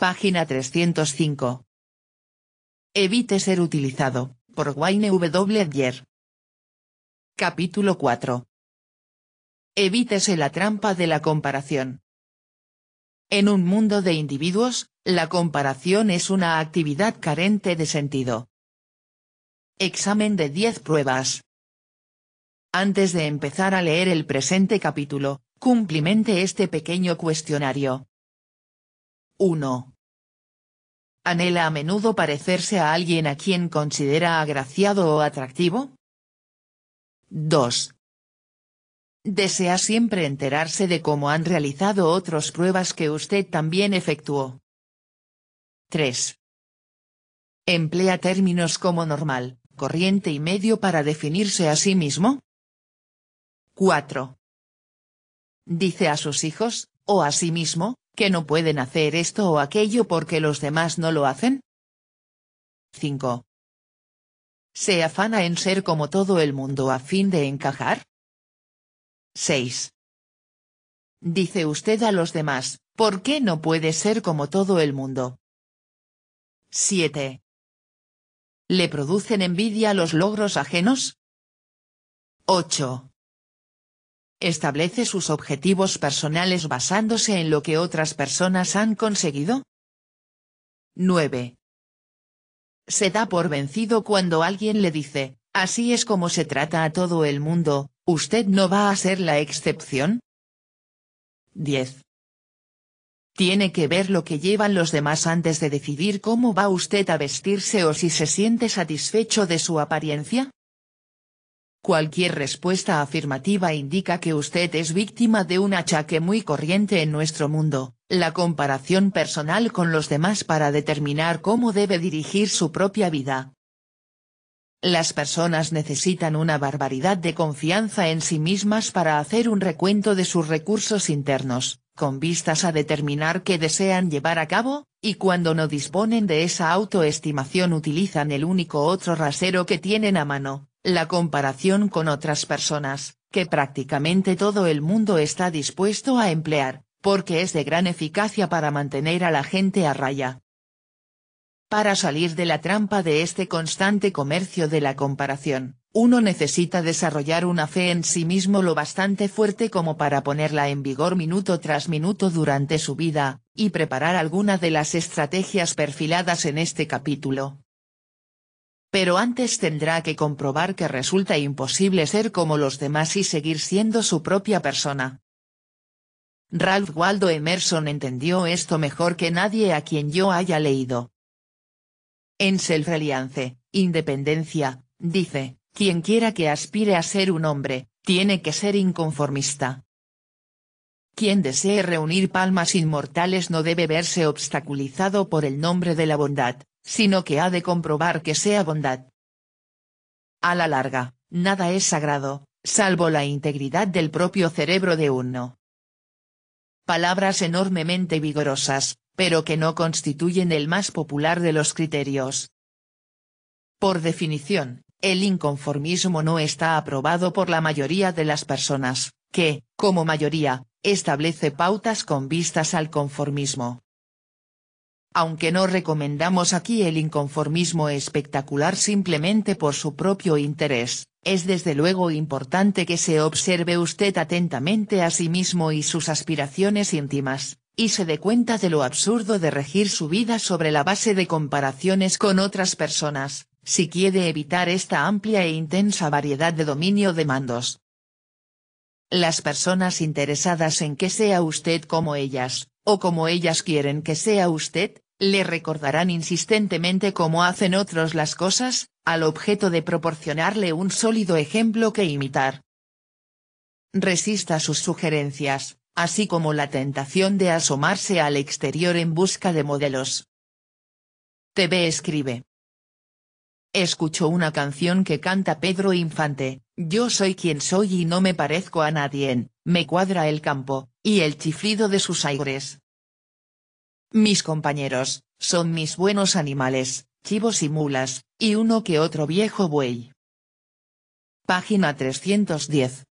Página 305. Evite ser utilizado, por Wayne W. Dyer. Capítulo 4. Evítese la trampa de la comparación. En un mundo de individuos, la comparación es una actividad carente de sentido. Examen de 10 pruebas. Antes de empezar a leer el presente capítulo, cumplimente este pequeño cuestionario. 1. ¿Anhela a menudo parecerse a alguien a quien considera agraciado o atractivo? 2. Desea siempre enterarse de cómo han realizado otros pruebas que usted también efectuó. 3. Emplea términos como normal, corriente y medio para definirse a sí mismo. 4. Dice a sus hijos, o a sí mismo, que no pueden hacer esto o aquello porque los demás no lo hacen? 5. ¿Se afana en ser como todo el mundo a fin de encajar? 6. Dice usted a los demás, ¿por qué no puede ser como todo el mundo? 7. ¿Le producen envidia los logros ajenos? 8. ¿Establece sus objetivos personales basándose en lo que otras personas han conseguido? 9. Se da por vencido cuando alguien le dice, así es como se trata a todo el mundo, ¿usted no va a ser la excepción? 10. Tiene que ver lo que llevan los demás antes de decidir cómo va usted a vestirse o si se siente satisfecho de su apariencia. Cualquier respuesta afirmativa indica que usted es víctima de un achaque muy corriente en nuestro mundo, la comparación personal con los demás para determinar cómo debe dirigir su propia vida. Las personas necesitan una barbaridad de confianza en sí mismas para hacer un recuento de sus recursos internos, con vistas a determinar qué desean llevar a cabo, y cuando no disponen de esa autoestimación utilizan el único otro rasero que tienen a mano, la comparación con otras personas, que prácticamente todo el mundo está dispuesto a emplear, porque es de gran eficacia para mantener a la gente a raya. Para salir de la trampa de este constante comercio de la comparación, uno necesita desarrollar una fe en sí mismo lo bastante fuerte como para ponerla en vigor minuto tras minuto durante su vida, y preparar alguna de las estrategias perfiladas en este capítulo pero antes tendrá que comprobar que resulta imposible ser como los demás y seguir siendo su propia persona. Ralph Waldo Emerson entendió esto mejor que nadie a quien yo haya leído. En Self-Reliance, Independencia, dice, quien quiera que aspire a ser un hombre, tiene que ser inconformista. Quien desee reunir palmas inmortales no debe verse obstaculizado por el nombre de la bondad, sino que ha de comprobar que sea bondad. A la larga, nada es sagrado, salvo la integridad del propio cerebro de uno. Palabras enormemente vigorosas, pero que no constituyen el más popular de los criterios. Por definición, el inconformismo no está aprobado por la mayoría de las personas, que, como mayoría, establece pautas con vistas al conformismo aunque no recomendamos aquí el inconformismo espectacular simplemente por su propio interés, es desde luego importante que se observe usted atentamente a sí mismo y sus aspiraciones íntimas, y se dé cuenta de lo absurdo de regir su vida sobre la base de comparaciones con otras personas, si quiere evitar esta amplia e intensa variedad de dominio de mandos, las personas interesadas en que sea usted como ellas, o como ellas quieren que sea usted, le recordarán insistentemente cómo hacen otros las cosas, al objeto de proporcionarle un sólido ejemplo que imitar. Resista sus sugerencias, así como la tentación de asomarse al exterior en busca de modelos. TV escribe. Escucho una canción que canta Pedro Infante, yo soy quien soy y no me parezco a nadie, me cuadra el campo, y el chiflido de sus aires. Mis compañeros, son mis buenos animales, chivos y mulas, y uno que otro viejo buey. Página 310.